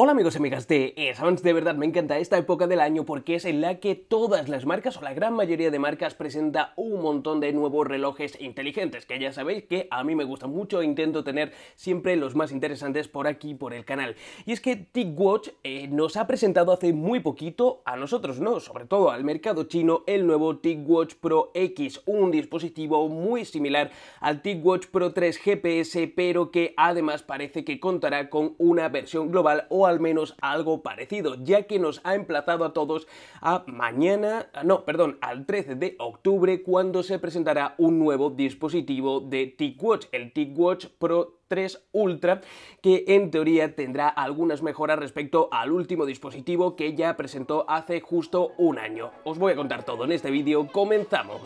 Hola amigos y amigas de eSounds, de verdad me encanta esta época del año porque es en la que todas las marcas o la gran mayoría de marcas presenta un montón de nuevos relojes inteligentes que ya sabéis que a mí me gusta mucho e intento tener siempre los más interesantes por aquí por el canal. Y es que TicWatch eh, nos ha presentado hace muy poquito, a nosotros no, sobre todo al mercado chino, el nuevo TicWatch Pro X, un dispositivo muy similar al TicWatch Pro 3 GPS pero que además parece que contará con una versión global o al menos algo parecido, ya que nos ha emplazado a todos a mañana, ah, no, perdón, al 13 de octubre cuando se presentará un nuevo dispositivo de TicWatch, el TicWatch Pro 3 Ultra, que en teoría tendrá algunas mejoras respecto al último dispositivo que ya presentó hace justo un año. Os voy a contar todo en este vídeo, comenzamos.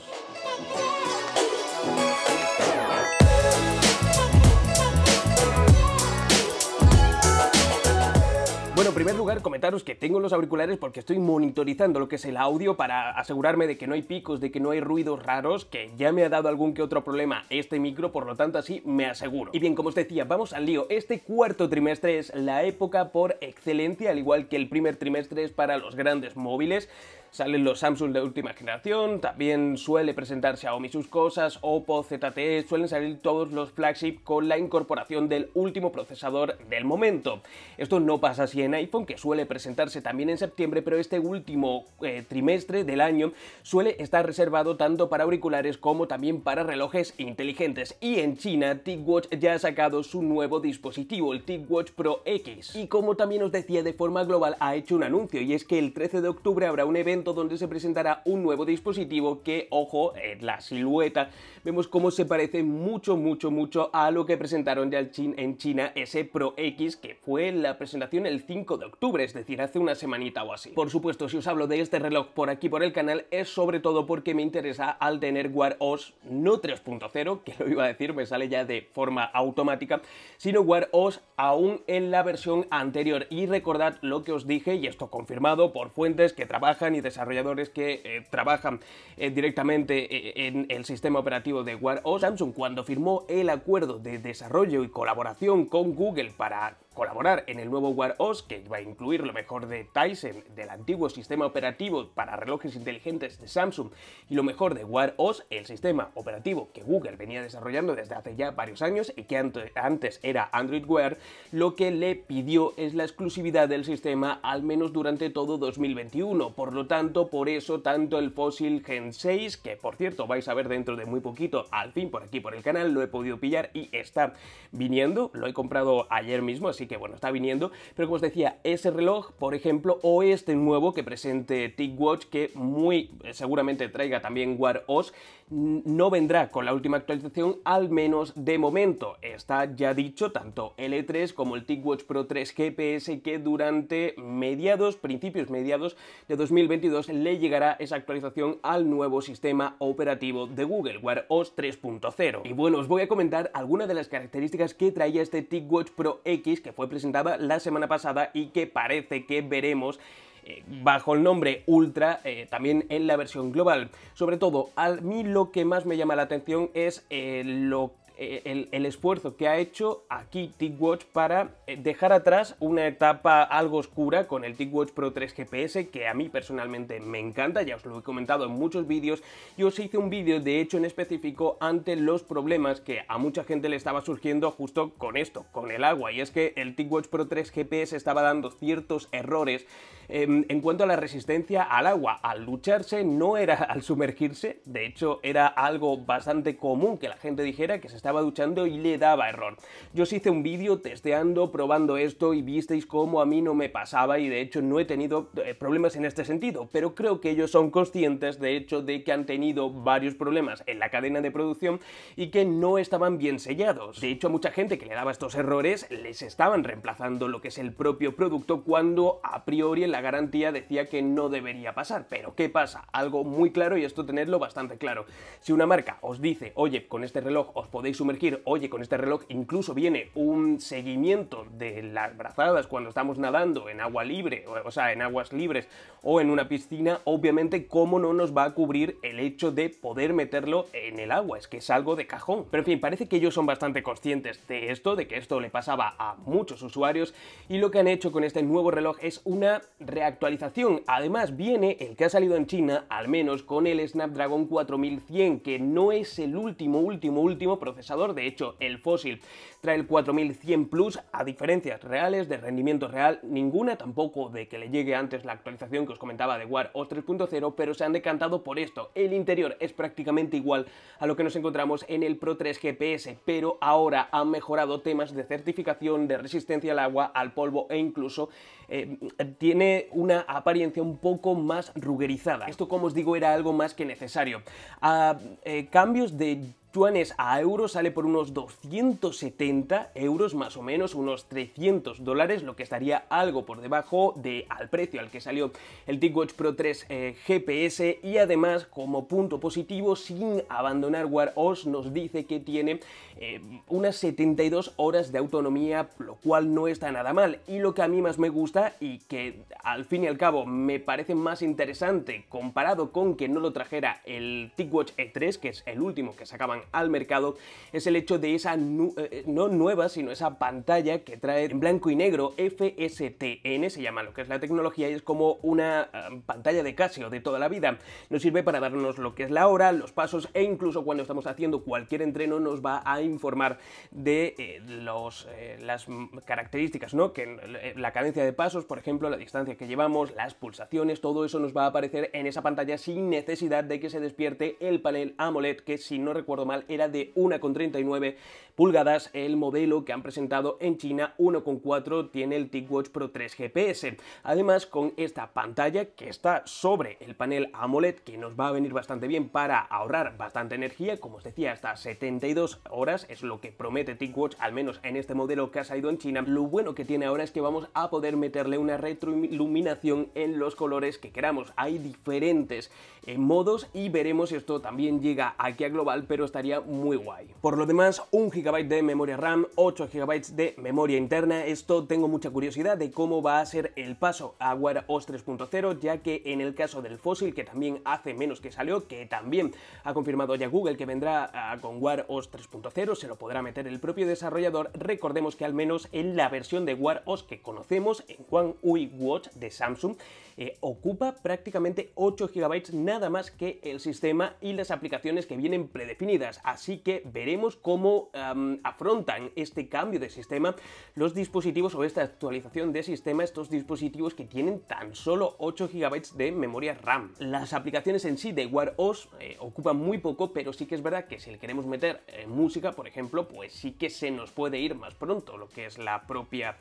en primer lugar, comentaros que tengo los auriculares porque estoy monitorizando lo que es el audio para asegurarme de que no hay picos, de que no hay ruidos raros, que ya me ha dado algún que otro problema este micro, por lo tanto así me aseguro. Y bien, como os decía, vamos al lío. Este cuarto trimestre es la época por excelencia, al igual que el primer trimestre es para los grandes móviles salen los Samsung de última generación, también suele presentarse Xiaomi sus cosas, Oppo, ZTE, suelen salir todos los flagship con la incorporación del último procesador del momento. Esto no pasa así en iPhone, que suele presentarse también en septiembre, pero este último eh, trimestre del año suele estar reservado tanto para auriculares como también para relojes inteligentes. Y en China, TicWatch ya ha sacado su nuevo dispositivo, el TicWatch Pro X. Y como también os decía, de forma global ha hecho un anuncio, y es que el 13 de octubre habrá un evento donde se presentará un nuevo dispositivo que, ojo, la silueta, vemos cómo se parece mucho, mucho, mucho a lo que presentaron ya en China ese Pro X, que fue la presentación el 5 de octubre, es decir, hace una semanita o así. Por supuesto, si os hablo de este reloj por aquí por el canal, es sobre todo porque me interesa al tener Wear OS no 3.0, que lo iba a decir, me sale ya de forma automática, sino Wear OS aún en la versión anterior. Y recordad lo que os dije, y esto confirmado por fuentes que trabajan y de desarrolladores que eh, trabajan eh, directamente eh, en el sistema operativo de War o Samsung, cuando firmó el acuerdo de desarrollo y colaboración con Google para colaborar en el nuevo War OS que va a incluir lo mejor de Tizen, del antiguo sistema operativo para relojes inteligentes de Samsung y lo mejor de War OS, el sistema operativo que Google venía desarrollando desde hace ya varios años y que antes era Android Wear, lo que le pidió es la exclusividad del sistema al menos durante todo 2021. Por lo tanto, por eso tanto el Fossil Gen 6, que por cierto vais a ver dentro de muy poquito al fin por aquí por el canal, lo he podido pillar y está viniendo, lo he comprado ayer mismo, así que bueno, está viniendo. Pero como os decía, ese reloj, por ejemplo, o este nuevo que presente TicWatch, que muy eh, seguramente traiga también Wear OS, no vendrá con la última actualización, al menos de momento. Está ya dicho tanto el E3 como el TicWatch Pro 3 GPS que durante mediados, principios mediados de 2022 le llegará esa actualización al nuevo sistema operativo de Google, Wear OS 3.0. Y bueno, os voy a comentar algunas de las características que traía este TicWatch Pro X fue presentada la semana pasada y que parece que veremos eh, bajo el nombre Ultra, eh, también en la versión global. Sobre todo, a mí lo que más me llama la atención es eh, lo eh, el, esfuerzo que ha hecho aquí TicWatch para eh, dejar atrás una etapa algo oscura con el TicWatch Pro 3 GPS que a mí personalmente me encanta, ya os lo he comentado en muchos vídeos, yo os hice un vídeo de hecho en específico ante los problemas que a mucha gente le estaba surgiendo justo con esto, con el agua, y es que el TicWatch Pro 3 GPS estaba dando ciertos errores Em, en cuanto a la resistencia al agua, al ducharse no era al sumergirse, de hecho era algo bastante común que la gente dijera que se estaba duchando y le daba error. Yo os hice un vídeo testeando, probando esto y visteis cómo a mí no me pasaba y de hecho no he tenido eh, problemas en este sentido, pero creo que ellos son conscientes de hecho de que han tenido varios problemas en la cadena de producción y que no estaban bien sellados. De hecho a mucha gente que le daba estos errores les estaban reemplazando lo que es el propio producto cuando a priori en la garantía decía que no debería pasar. Pero ¿qué pasa? Algo muy claro y esto tenerlo bastante claro. Si una marca os dice, oye, con este reloj os podéis sumergir, oye, con este reloj incluso viene un seguimiento de las brazadas cuando estamos nadando en agua libre, o sea, en aguas libres o en una piscina, obviamente, ¿cómo no nos va a cubrir el hecho de poder meterlo en el agua? Es que es algo de cajón. Pero en fin, parece que ellos son bastante conscientes de esto, de que esto le pasaba a muchos usuarios y lo que han hecho con este nuevo reloj es una reactualización. Además viene el que ha salido en China, al menos con el Snapdragon 4100, que no es el último, último, último procesador, de hecho el fósil trae el 4100 Plus a diferencias reales de rendimiento real, ninguna tampoco de que le llegue antes la actualización que os comentaba de War OS 3.0, pero se han decantado por esto. El interior es prácticamente igual a lo que nos encontramos en el Pro 3 GPS, pero ahora han mejorado temas de certificación, de resistencia al agua, al polvo e incluso eh, tiene una apariencia un poco más rugerizada Esto, como os digo, era algo más que necesario. A ah, eh, cambios de yuanes a euros sale por unos 270 euros más o menos, unos 300 dólares, lo que estaría algo por debajo de al precio al que salió el TicWatch Pro 3 eh, GPS y además como punto positivo sin abandonar Wear OS nos dice que tiene eh, unas 72 horas de autonomía, lo cual no está nada mal y lo que a mí más me gusta y que al fin y al cabo me parece más interesante comparado con que no lo trajera el TicWatch E3, que es el último que sacaban al mercado es el hecho de esa eh, eh, no nueva, sino esa pantalla que trae en blanco y negro FSTN, se llama lo que es la tecnología y es como una eh, pantalla de Casio de toda la vida. Nos sirve para darnos lo que es la hora, los pasos e incluso cuando estamos haciendo cualquier entreno nos va a informar de los, las características, ¿no? Que la cadencia de pasos, por ejemplo, la distancia que llevamos, las pulsaciones, todo eso nos va a aparecer en esa pantalla sin necesidad de que se despierte el panel AMOLED que si no recuerdo mal era de 1,39 pulgadas. El modelo que han presentado en China 1,4 tiene el TicWatch Pro 3 GPS. Además, con esta pantalla que está sobre el panel AMOLED, que nos va a venir bastante bien para ahorrar bastante energía, como os decía, hasta 72 horas es lo que promete TicWatch, al menos en este modelo que ha salido en China. Lo bueno que tiene ahora es que vamos a poder meterle una retroiluminación en los colores que queramos. Hay diferentes eh, modos y veremos si esto también llega aquí a global, pero está muy guay. Por lo demás, 1 GB de memoria RAM, 8 GB de memoria interna, esto tengo mucha curiosidad de cómo va a ser el paso a Wear OS 3.0, ya que en el caso del fósil, que también hace menos que salió, que también ha confirmado ya Google que vendrá ah, con Wear OS 3.0, se lo podrá meter el propio desarrollador, recordemos que al menos en la versión de Wear OS que conocemos, en Juan UI Watch de Samsung, eh, ocupa prácticamente 8 GB nada más que el sistema y las aplicaciones que vienen predefinidas así que veremos cómo em, afrontan este cambio de sistema los dispositivos o esta actualización de sistema, estos dispositivos que tienen tan solo 8 GB de memoria RAM. Las aplicaciones en sí de Wear OS eh, ocupan muy poco, pero sí que es verdad que si le queremos meter eh, música, por ejemplo, pues sí que se nos puede ir más pronto lo que es la propia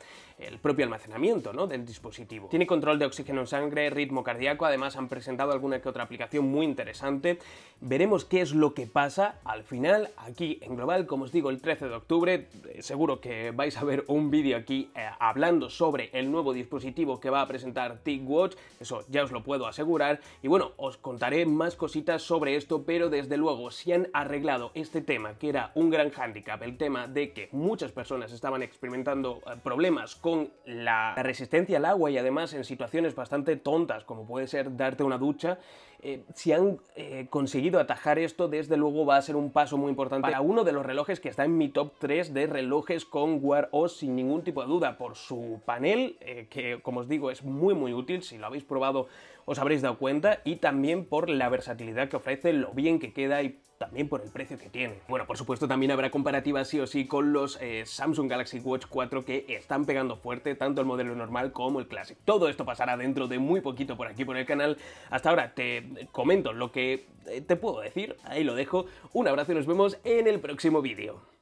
el propio almacenamiento ¿no? del dispositivo. Tiene control de oxígeno en sangre, ritmo cardíaco, además han presentado alguna que otra aplicación muy interesante. Veremos qué es lo que pasa al final aquí en Global, como os digo, el 13 de octubre. Eh, seguro que vais a ver un vídeo aquí eh, hablando sobre el nuevo dispositivo que va a presentar watch eso ya os lo puedo asegurar. Y bueno, os contaré más cositas sobre esto, pero desde luego, si han arreglado este tema, que era un gran hándicap, el tema de que muchas personas estaban experimentando eh, problemas con la resistencia al agua y además en situaciones bastante tontas, como puede ser darte una ducha eh, si han eh, conseguido atajar esto, desde luego va a ser un paso muy importante para uno de los relojes que está en mi top 3 de relojes con Wear OS sin ningún tipo de duda por su panel, eh, que como os digo es muy muy útil, si lo habéis probado os habréis dado cuenta, y también por la versatilidad que ofrece, lo bien que queda y también por el precio que tiene. Bueno, por supuesto también habrá comparativas sí o sí con los Samsung Galaxy Watch 4 que están pegando fuerte, tanto el modelo normal como el Classic. Todo esto pasará dentro de muy poquito por aquí por el canal. Hasta ahora te comento lo que eh, te puedo decir, ahí lo dejo. Un abrazo y nos vemos en el próximo vídeo.